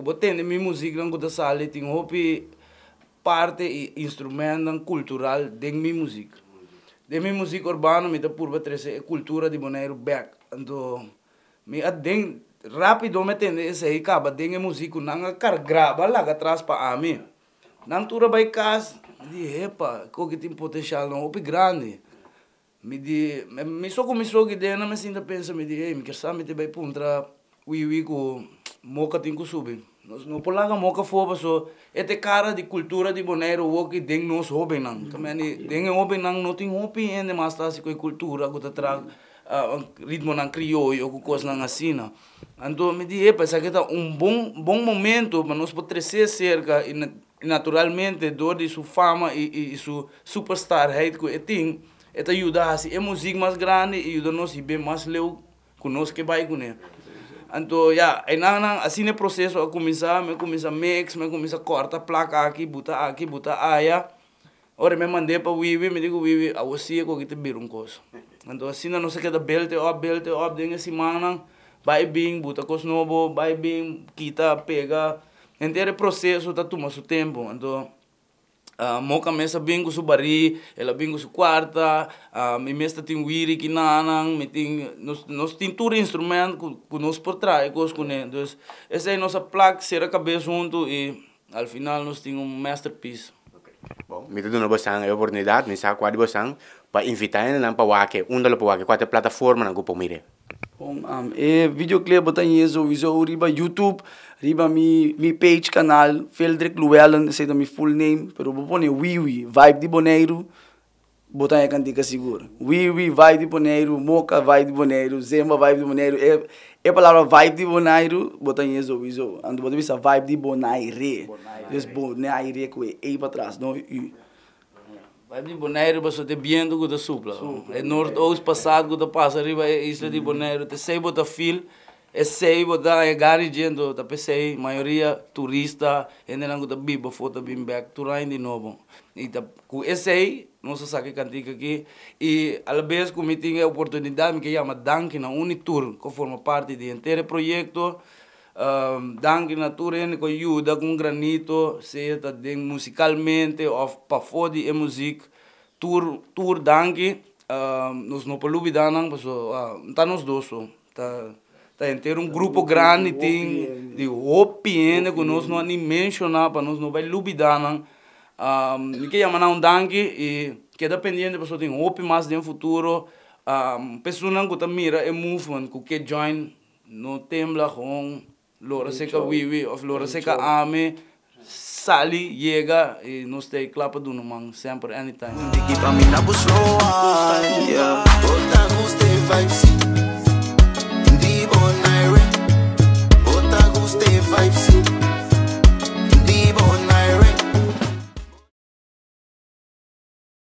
Obotende mi música dan kota sale ting hopi parte instrument dan cultural de mi musik. Deng mi musik urbano mi ta purba eh, cultura de Bonaire back. Ando mi at rápido me tende ese aí acaba música musik nanga kar graba lá atrás para pa ami. Nang tura bai kas di epa, ko que tem potencial não hopi grande. Me di me, me só começou que dena me sinta pensa me di, ei, me quer saber me te bai puntra. Ui, ui, com moca tem que subir no polaga moka foba so ete cara de cultura de boneiro o que tem nos hobe nang kamani deng hobe não, no ting hopi ende masta com a cultura com o ritmo e criollo ko kos nang asina então me di epa sa que um bom bom momento para nós potrecer cerca e naturalmente dor de sua fama e, e, sua superstar hate que tem eta ajuda assim é música mais grande e ajuda nós e mais leu conosco que vai com ele então, yeah, aí não, não, assim é o processo eu a começar, me começa mix, me começa corta placa aqui, botar aqui, botar aí, aia. Ora, me mandei para o Wiwi, me digo, Wiwi, a você é que te vira um coisa. Então, assim não sei que queda belte, ó, belte, ó, dengue semana, vai bem, bota coisa novo, vai bem, quita, pega. Então, é o processo, tá tomando seu tempo. Então, uh, ah, mo kami sa bingo su bari, ela bingo su quarta, uh, ah, mi mesta tin wiri ki nanang, mi nos, nos tin tur instrumento ku, ku por trai, ku os kune. Então, ese é a nossa sera será cabeça junto e al final nos tin un masterpiece. Okay. Bom, mi tudo na bosang a oportunidade, mi sa quadri bosang, pa invitar na pa wake, undalo pa wake, te plataforma na grupo mire. um, e video clip batanya so iso riba YouTube riba mi mi page canal Feldrick Llewellyn sei da mi full name pero bo pone Wiwi Vibe de Boneiro botanya cantica seguro Wiwi Vibe de Boneiro Moka Vibe de Boneiro Zemba Vibe de Boneiro é é palavra Vibe de Boneiro botanya so iso ando botanya Vibe de Bonaire Bonaire Bonaire com e para trás não Vai de Boneiro para te biendo que da supla. É norte ou passado com da passa arriba é isla de hum. Boneiro, Tem seis bota fil, é seis bota é gari gente, da pesei maioria turista, ainda não da biba foto bem back, tu rain de novo. E da com esse é aí, não se sabe cantica aqui e às vezes como tinha a oportunidade que chama Dank na Unitur, que forma parte de inteiro projeto um, dank naturen ko com kun granito seja ta den musicalmente of pa fodi e music tur tur danki um, nos no palubi danang paso uh, tá nos doso tá tá inteiro um grupo grande tem de OPN que nós não nem mencionar para nós não vai lubidar não um, que chama não danke e que dependendo pessoa tem OP mais de um futuro um, pessoa não que tá mira é movement que que join não tembla com Loro Loraseka wiwi of Loro Loraseka Ame. Sally, Yega, e nos te klapa doen man, sempre anytime. yeah.